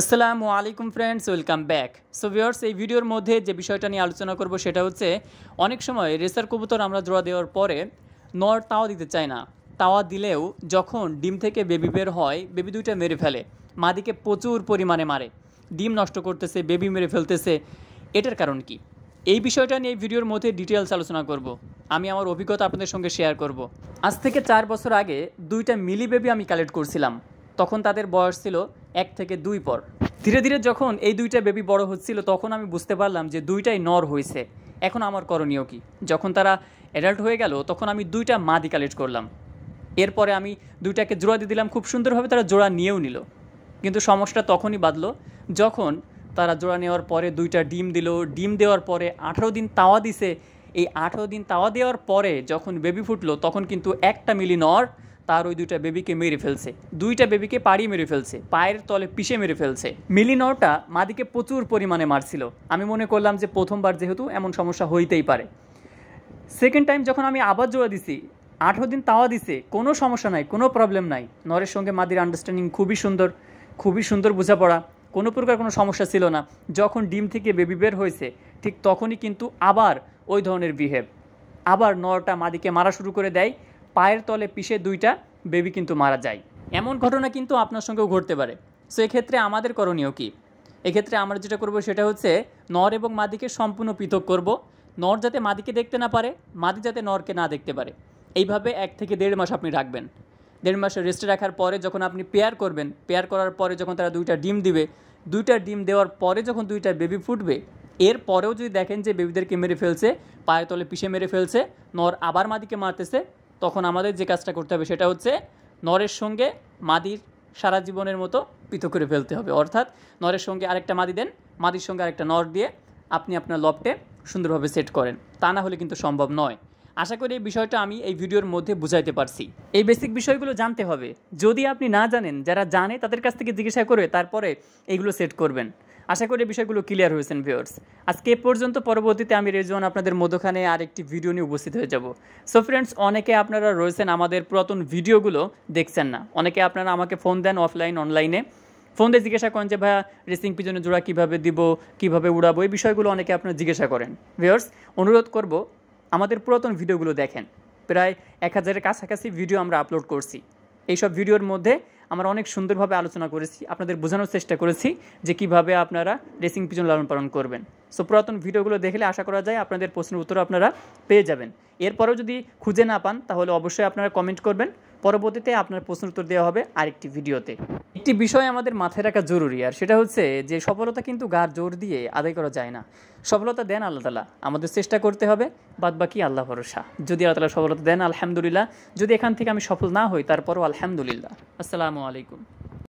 আসসালামু আলাইকুম friends welcome back so viewers এই ভিডিওর মধ্যে যে বিষয়টা নিয়ে আলোচনা করব সেটা হচ্ছে অনেক সময় রেসার কবুতর আমরা জোড়া দেওয়ার পরে নর তাওয়া দিতে চায় না তাওয়া দিলেও যখন ডিম থেকে বেবি বের হয় বেবি দুইটা মেরে ফেলে মাদিকে প্রচুর পরিমাণে মারে ডিম নষ্ট করতেছে বেবি মেরে ফেলতেছে এটার কারণ কি এই বিষয়টা নিয়ে এই ভিডিওর মধ্যে ডিটেলস আলোচনা করব। আমি আমার অভিজ্ঞতা আপনাদের সঙ্গে শেয়ার করব। আজ থেকে চার বছর আগে দুইটা মিলি বেবি আমি কালেক্ট করছিলাম তখন তাদের বয়স ছিল এক থেকে দুই পর ধীরে ধীরে যখন এই দুইটা বেবি বড় হচ্ছিল তখন আমি বুঝতে পারলাম যে দুইটাই নর হয়েছে এখন আমার করণীয় কি যখন তারা অ্যাডাল্ট হয়ে গেল তখন আমি দুইটা মাদি কালেক্ট করলাম এরপরে আমি দুইটাকে জোড়া দিয়ে দিলাম খুব সুন্দরভাবে তারা জোড়া নিয়েও নিল কিন্তু সমস্যাটা তখনই বাঁধল যখন তারা জোড়া নেওয়ার পরে দুইটা ডিম দিল ডিম দেওয়ার পরে আঠারো দিন তাওয়া দিছে এই আঠারো দিন তাওয়া দেওয়ার পরে যখন বেবি ফুটলো তখন কিন্তু একটা মিলি নর তার ওই দুইটা বেবিকে মেরে ফেলছে দুইটা বেবিকে পাড়ি মেরে ফেলছে পায়ের তলে পিষে মেরে ফেলছে মিলিনরটা মাদিকে প্রচুর পরিমাণে মারছিল আমি মনে করলাম যে প্রথমবার যেহেতু এমন সমস্যা হইতেই পারে সেকেন্ড টাইম যখন আমি আবার জোড়া দিছি আঠেরো দিন তাওয়া দিছে কোনো সমস্যা নাই কোনো প্রবলেম নাই নরের সঙ্গে মাদির আন্ডারস্ট্যান্ডিং খুবই সুন্দর খুবই সুন্দর বোঝাপড়া কোনো প্রকার কোনো সমস্যা ছিল না যখন ডিম থেকে বেবি বের হয়েছে ঠিক তখনই কিন্তু আবার ওই ধরনের বিহেভ আবার নরটা মাদিকে মারা শুরু করে দেয় পায়ের তলে পিষে দুইটা বেবি কিন্তু মারা যায় এমন ঘটনা কিন্তু আপনার সঙ্গেও ঘটতে পারে সো এক্ষেত্রে আমাদের করণীয় কী এক্ষেত্রে আমরা যেটা করব সেটা হচ্ছে নর এবং মাদিকে সম্পূর্ণ পৃথক করব নর যাতে মাদিকে দেখতে না পারে মাদি যাতে নরকে না দেখতে পারে এইভাবে এক থেকে দেড় মাস আপনি রাখবেন দেড় মাসের রেস্টে রাখার পরে যখন আপনি পেয়ার করবেন পেয়ার করার পরে যখন তারা দুইটা ডিম দিবে দুইটা ডিম দেওয়ার পরে যখন দুইটা বেবি ফুটবে এর পরেও যদি দেখেন যে বেবিদেরকে মেরে ফেলছে পায়ের তলে পিষে মেরে ফেলছে নর আবার মাদিকে মারতেছে তখন আমাদের যে কাজটা করতে হবে সেটা হচ্ছে নরের সঙ্গে মাদির সারা জীবনের মতো পৃথক করে ফেলতে হবে অর্থাৎ নরের সঙ্গে আরেকটা মাদি দেন মাদির সঙ্গে আরেকটা নর দিয়ে আপনি আপনার লবটে সুন্দরভাবে সেট করেন তা না হলে কিন্তু সম্ভব নয় আশা করি এই বিষয়টা আমি এই ভিডিওর মধ্যে বুঝাইতে পারছি এই বেসিক বিষয়গুলো জানতে হবে যদি আপনি না জানেন যারা জানে তাদের কাছ থেকে জিজ্ঞাসা করে তারপরে এইগুলো সেট করবেন আশা করি বিষয়গুলো ক্লিয়ার হয়েছেন ভিওর্স আজকে পর্যন্ত পরবর্তীতে আমি রেজন আপনাদের মধ্যখানে আরেকটি ভিডিও নিয়ে উপস্থিত হয়ে যাব সো ফ্রেন্ডস অনেকে আপনারা রয়েছেন আমাদের পুরাতন ভিডিওগুলো দেখছেন না অনেকে আপনারা আমাকে ফোন দেন অফলাইন অনলাইনে ফোন দিয়ে জিজ্ঞাসা করেন যে ভাইয়া রেসিং পিজনে জোড়া কীভাবে দিব কীভাবে উড়াবো এই বিষয়গুলো অনেকে আপনারা জিজ্ঞাসা করেন ভিওর্স অনুরোধ করব আমাদের পুরাতন ভিডিওগুলো দেখেন প্রায় এক হাজারের কাছাকাছি ভিডিও আমরা আপলোড করছি এইসব ভিডিওর মধ্যে আমরা অনেক সুন্দরভাবে আলোচনা করেছি আপনাদের বোঝানোর চেষ্টা করেছি যে কিভাবে আপনারা রেসিং পিজন লালন পালন করবেন সো পুরাতন ভিডিওগুলো দেখলে আশা করা যায় আপনাদের প্রশ্নের উত্তর আপনারা পেয়ে যাবেন এরপরেও যদি খুঁজে না পান তাহলে অবশ্যই আপনারা কমেন্ট করবেন পরবর্তীতে আপনার প্রশ্ন উত্তর দেওয়া হবে আরেকটি ভিডিওতে একটি বিষয় আমাদের মাথায় রাখা জরুরি আর সেটা হচ্ছে যে সফলতা কিন্তু গার জোর দিয়ে আদায় করা যায় না সফলতা দেন আল্লাহ তালা আমাদের চেষ্টা করতে হবে বাদ বাকি আল্লাহ ভরসা যদি আল্লাহ তালা সফলতা দেন আলহামদুলিল্লাহ যদি এখান থেকে আমি সফল না হই তারপরও আলহামদুলিল্লাহ আসসালামু আলাইকুম